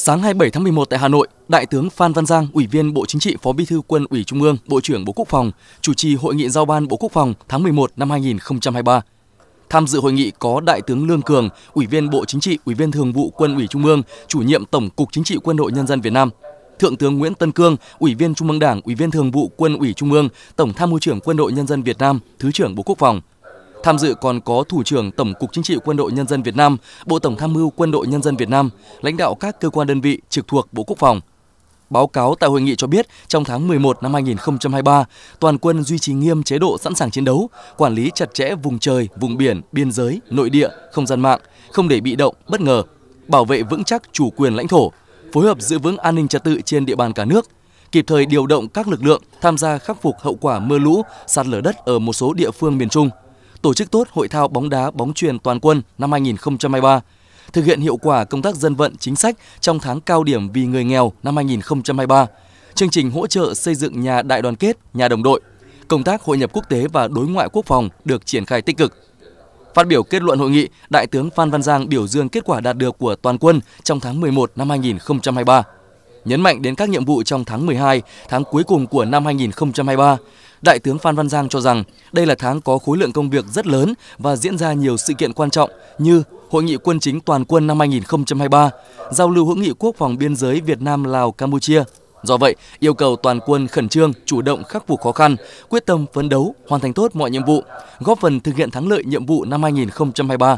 Sáng 27 tháng 11 tại Hà Nội, Đại tướng Phan Văn Giang, Ủy viên Bộ Chính trị, Phó Bí thư Quân ủy Trung ương, Bộ trưởng Bộ Quốc phòng, chủ trì hội nghị giao ban Bộ Quốc phòng tháng 11 năm 2023. Tham dự hội nghị có Đại tướng Lương Cường, Ủy viên Bộ Chính trị, Ủy viên Thường vụ Quân ủy Trung ương, chủ nhiệm Tổng cục Chính trị Quân đội Nhân dân Việt Nam, Thượng tướng Nguyễn Tân Cương, Ủy viên Trung ương Đảng, Ủy viên Thường vụ Quân ủy Trung ương, Tổng tham mưu trưởng Quân đội Nhân dân Việt Nam, Thứ trưởng Bộ Quốc phòng, Tham dự còn có Thủ trưởng Tổng cục Chính trị Quân đội Nhân dân Việt Nam, Bộ Tổng tham mưu Quân đội Nhân dân Việt Nam, lãnh đạo các cơ quan đơn vị trực thuộc Bộ Quốc phòng. Báo cáo tại hội nghị cho biết, trong tháng 11 năm 2023, toàn quân duy trì nghiêm chế độ sẵn sàng chiến đấu, quản lý chặt chẽ vùng trời, vùng biển, biên giới, nội địa, không gian mạng, không để bị động, bất ngờ, bảo vệ vững chắc chủ quyền lãnh thổ, phối hợp giữ vững an ninh trật tự trên địa bàn cả nước, kịp thời điều động các lực lượng tham gia khắc phục hậu quả mưa lũ, sạt lở đất ở một số địa phương miền Trung tổ chức tốt hội thao bóng đá bóng truyền toàn quân năm 2023, thực hiện hiệu quả công tác dân vận chính sách trong tháng cao điểm vì người nghèo năm 2023, chương trình hỗ trợ xây dựng nhà đại đoàn kết, nhà đồng đội, công tác hội nhập quốc tế và đối ngoại quốc phòng được triển khai tích cực. Phát biểu kết luận hội nghị, Đại tướng Phan Văn Giang biểu dương kết quả đạt được của toàn quân trong tháng 11 năm 2023 nhấn mạnh đến các nhiệm vụ trong tháng 12, tháng cuối cùng của năm 2023. Đại tướng Phan Văn Giang cho rằng đây là tháng có khối lượng công việc rất lớn và diễn ra nhiều sự kiện quan trọng như Hội nghị quân chính toàn quân năm 2023, giao lưu hữu nghị quốc phòng biên giới Việt Nam Lào Campuchia. Do vậy, yêu cầu toàn quân khẩn trương, chủ động khắc phục khó khăn, quyết tâm phấn đấu, hoàn thành tốt mọi nhiệm vụ, góp phần thực hiện thắng lợi nhiệm vụ năm 2023.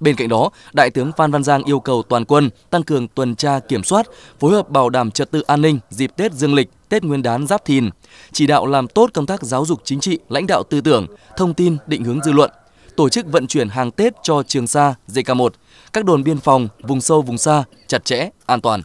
Bên cạnh đó, Đại tướng Phan Văn Giang yêu cầu toàn quân tăng cường tuần tra kiểm soát, phối hợp bảo đảm trật tự an ninh dịp Tết Dương lịch, Tết Nguyên đán Giáp Thìn, chỉ đạo làm tốt công tác giáo dục chính trị, lãnh đạo tư tưởng, thông tin, định hướng dư luận, tổ chức vận chuyển hàng Tết cho Trường Sa, JK1, các đồn biên phòng, vùng sâu vùng xa chặt chẽ, an toàn.